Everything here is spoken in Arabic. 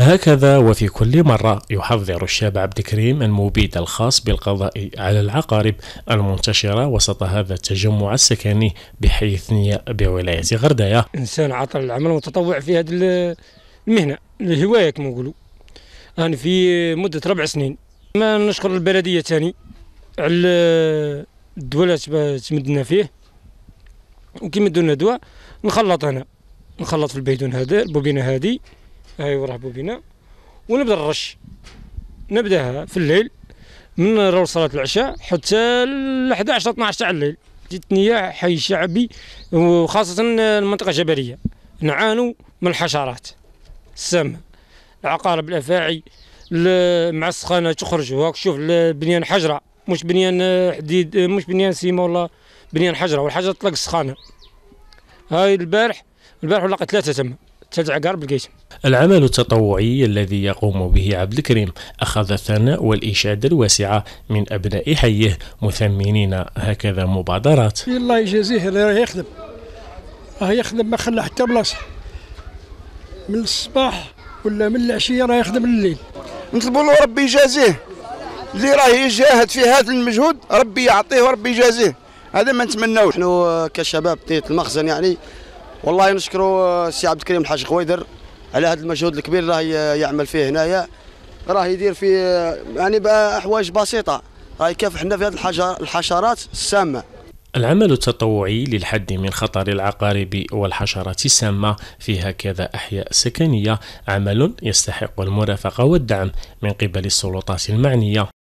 هكذا وفي كل مرة يحذر الشاب عبد الكريم المبيد الخاص بالقضاء على العقارب المنتشرة وسط هذا التجمع السكني ثنية بولاية غردايا إنسان عطل العمل وتطوع في هذه المهنة الهواية كما نقولوا أنا في مدة ربع سنين ما نشكر البلدية تاني على الدولة تمدنا فيه وكيما دونا دواء نخلط أنا نخلط في البيدون هذا البوبينة هذه هاي ورحبوا بنا ونبدا الرش نبداها في الليل من رو صلاة العشاء حتى ل 11 12 تاع الليل جتني حي شعبي وخاصة المنطقة الجبلية نعانوا من الحشرات السامة العقارب الافاعي مع السخانة تخرج هاك شوف بنيان حجرة مش بنيان حديد مش بنيان سيما ولا بنيان حجرة والحجرة تطلق السخانة هاي البارح البارح ولقيت ثلاثة تما ترجع كار العمل التطوعي الذي يقوم به عبد الكريم أخذ الثناء والإشادة الواسعة من أبناء حيه مثمنين هكذا مبادرات الله يجازيه راه يخدم راه يخدم ما خلى حتى بلاصه من الصباح ولا من العشيه راه يخدم الليل نطلبوا له ربي يجازيه اللي راه يجاهد في هذا المجهود ربي يعطيه وربي يجازيه هذا ما نتمناوش نحن كشباب تيت المخزن يعني والله نشكروا آه، السي عبد الكريم الحاج خويدر على هذا المجهود الكبير راه آه، يعمل فيه هنايا راه يدير في آه، يعني بحوايج بسيطه راه يكافحنا في هذه الحشرات السامه العمل التطوعي للحد من خطر العقارب والحشرات السامة في هكذا أحياء سكنية عمل يستحق المرافقة والدعم من قبل السلطات المعنية